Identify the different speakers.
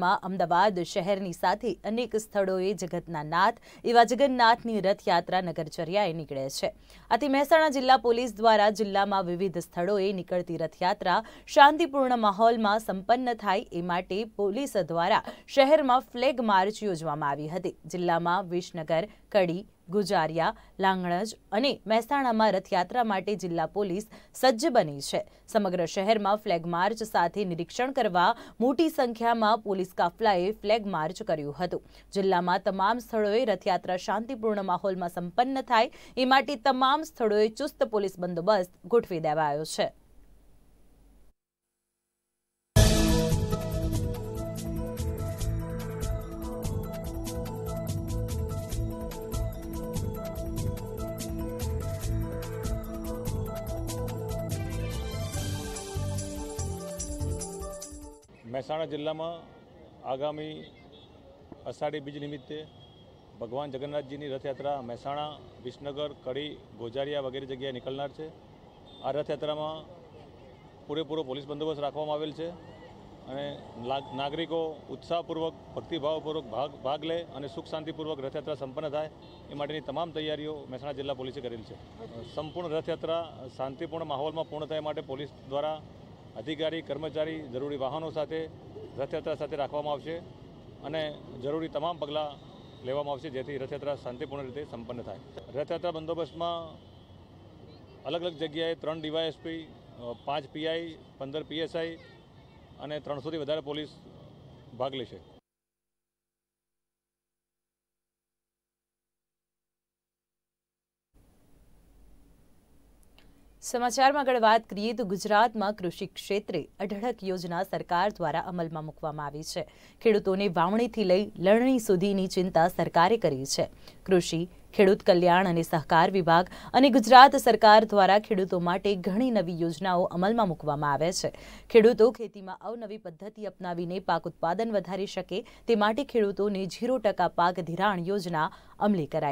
Speaker 1: માં અમદાવાદ શહેરની સાથે અનેક સ્થળોએ જગતના નાથ એવા જગન્નાથની રથયાત્રા નગરચર્યાએ નીકળે છે આથી મહેસાણા જિલ્લા પોલીસ દ્વારા જિલ્લામાં વિવિધ સ્થળોએ નીકળતી રથયાત્રા શાંતિપૂર્ણ માહોલમાં સંપન્ન થાય એ માટે પોલીસ દ્વારા શહેરમાં ફ્લેગ માર્ચ યોજવામાં આવી હતી જિલ્લામાં વિસનગર કડી ગુજારિયા લાંગણજ અને મહેસાણામાં રથયાત્રા માટે જિલ્લા પોલીસ સજ્જ બની છે સમગ્ર શહેરમાં ફ્લેગ માર્ચ સાથે નિરીક્ષણ કરવા મોટી સંખ્યામાં પોલીસ કાફલાએ ફ્લેગ માર્ચ કર્યું હતું જિલ્લામાં તમામ સ્થળોએ રથયાત્રા શાંતિપૂર્ણ માહોલમાં સંપન્ન થાય એ માટે તમામ સ્થળોએ ચુસ્ત પોલીસ બંદોબસ્ત ગોઠવી દેવાયો છે
Speaker 2: મહેસાણા જિલ્લામાં આગામી અષાઢી બીજ નિમિત્તે ભગવાન જગન્નાથજીની રથયાત્રા મહેસાણા વિસનગર કડી ગોજારિયા વગેરે જગ્યાએ નીકળનાર છે આ રથયાત્રામાં પૂરેપૂરો પોલીસ બંદોબસ્ત રાખવામાં આવેલ છે અને નાગરિકો ઉત્સાહપૂર્વક ભક્તિભાવપૂર્વક ભાગ ભાગ લે અને સુખ શાંતિપૂર્વક રથયાત્રા સંપન્ન થાય એ માટેની તમામ તૈયારીઓ મહેસાણા જિલ્લા પોલીસે કરેલી છે સંપૂર્ણ રથયાત્રા શાંતિપૂર્ણ માહોલમાં પૂર્ણ થાય માટે પોલીસ દ્વારા અધિકારી કર્મચારી જરૂરી વાહનો સાથે રથયાત્રા સાથે રાખવામાં આવશે અને જરૂરી તમામ પગલાં લેવામાં આવશે જેથી રથયાત્રા શાંતિપૂર્ણ રીતે સંપન્ન થાય રથયાત્રા બંદોબસ્તમાં અલગ અલગ જગ્યાએ ત્રણ ડીવાયએસપી પાંચ પીઆઈ પંદર પીએસઆઈ અને ત્રણસોથી વધારે પોલીસ ભાગ લેશે
Speaker 1: સમાચારમાં આગળ વાત કરીએ તો ગુજરાતમાં કૃષિ ક્ષેત્રે અઢળક યોજના સરકાર દ્વારા અમલમાં મૂકવામાં આવી છે ખેડૂતોને વાવણીથી લઈ લણણી સુધીની ચિંતા સરકારે કરી છે કૃષિ ખેડૂત કલ્યાણ અને સહકાર વિભાગ અને ગુજરાત સરકાર દ્વારા ખેડૂતો માટે ઘણી નવી યોજનાઓ અમલમાં મૂકવામાં આવે છે ખેડૂતો ખેતીમાં અવનવી પદ્ધતિ અપનાવીને પાક ઉત્પાદન વધારી શકે તે માટે ખેડૂતોને ઝીરો ટકા પાક ધિરાણ યોજના અમલી કરાઈ